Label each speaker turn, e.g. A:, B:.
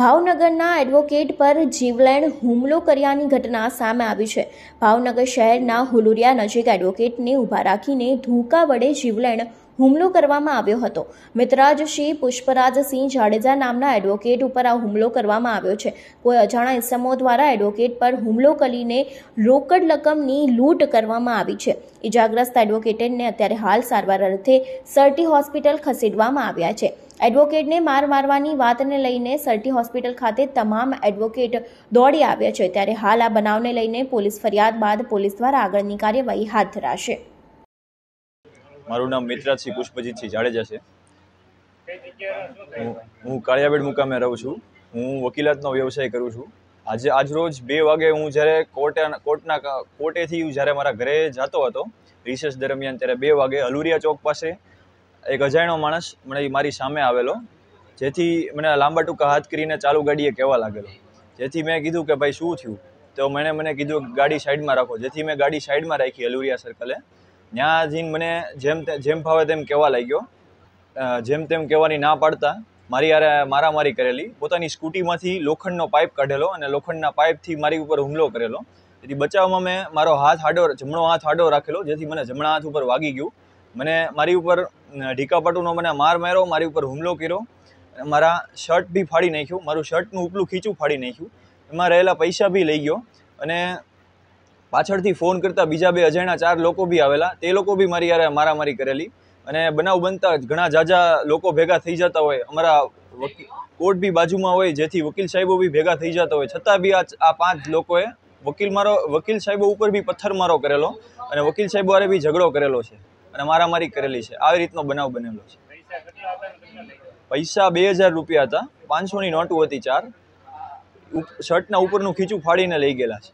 A: ભાવનગરના એડવોકેટ પર જીવલેણ હુમલો કર્યાની ઘટના સામે આવી છે ભાવનગર શહેરના હુલુરિયા નજીક એડવોકેટને ઊભા રાખીને ધૂકા વડે જીવલેણ હુમલો કરવામાં આવ્યો હતો મિત્રાજસિંહ પુષ્પરાજસિંહ જાડેજા નામના એડવોકેટ ઉપર આ હુમલો કરવામાં આવ્યો છે કોઈ અજાણા ઇસમો દ્વારા એડવોકેટ પર હુમલો કરીને રોકડ રકમની લૂંટ કરવામાં આવી છે ઇજાગ્રસ્ત એડવોકેટને અત્યારે હાલ સારવાર અર્થે સરટી હોસ્પિટલ ખસેડવામાં આવ્યા છે એડવોકેટને માર મારવાની વાતને લઈને સર્ટી હોસ્પિટલ ખાતે તમામ એડવોકેટ દોડી આવ્યા છે ત્યારે હાલ આ બનાવને લઈને પોલીસ ફરિયાદ બાદ પોલીસ દ્વારા આગળની કાર્યવાહી હાથ ધરાશે
B: મારું નામ મિત્રાસિંહ પુષ્પજીતસિંહ જાડેજા
A: છે
B: હું કાળિયાબેડ મુકામે રહું છું હું વકીલાતનો વ્યવસાય કરું છું આજે આજરોજ બે વાગે હું જ્યારે કોર્ટે કોર્ટના કોર્ટેથી જ્યારે મારા ઘરે જતો હતો રિસર્ચ દરમિયાન ત્યારે બે વાગે અલુરિયા ચોક પાસે એક અજાણ્યો માણસ મને મારી સામે આવેલો જેથી મને લાંબા ટૂંકા હાથ કરીને ચાલુ ગાડીએ કહેવા લાગેલો જેથી મેં કીધું કે ભાઈ શું થયું તો મેણે મને કીધું ગાડી સાઈડમાં રાખો જેથી મેં ગાડી સાઈડમાં રાખી અલુરિયા સર્કલે ત્યાં જઈને મને જેમ જેમ ફાવે તેમ કહેવા લાગ્યો જેમ તેમ કહેવાની ના પાડતા મારી યારે મારામારી કરેલી પોતાની સ્કૂટીમાંથી લોખંડનો પાઇપ કાઢેલો અને લોખંડના પાઇપથી મારી ઉપર હુમલો કરેલો તેથી બચાવમાં મેં મારો હાથ આડો જમણો હાથ આડો રાખેલો જેથી મને જમણા હાથ ઉપર વાગી ગયું મને મારી ઉપર ઢીકાપટુનો મને માર માર્યો મારી ઉપર હુમલો કર્યો મારા શર્ટ બી ફાડી નાખ્યું મારું શર્ટનું ઉપલું ખીચું ફાડી નાખ્યું એમાં રહેલા પૈસા બી લઈ ગયો અને પાછળથી ફોન કરતાં બીજા બે અજાણ્યા ચાર લોકો બી આવેલા તે લોકો બી મારી યારે મારામારી કરેલી અને બનાવ બનતા ઘણા જાજા લોકો ભેગા થઈ જતા હોય અમારા વકીલ કોર્ટ બી બાજુમાં હોય જેથી વકીલ સાહેબો બી ભેગા થઈ જતા હોય છતાં બી આ પાંચ લોકોએ વકીલ મારો વકીલ સાહેબો ઉપર બી પથ્થરમારો કરેલો અને વકીલ સાહેબો બી ઝઘડો કરેલો છે અને મારામારી કરેલી છે આવી રીતનો બનાવ બનેલો છે પૈસા બે હજાર રૂપિયા હતા પાંચસોની નોટો હતી ચાર શર્ટના ઉપરનું ખીચું ફાડીને લઈ ગયેલા છે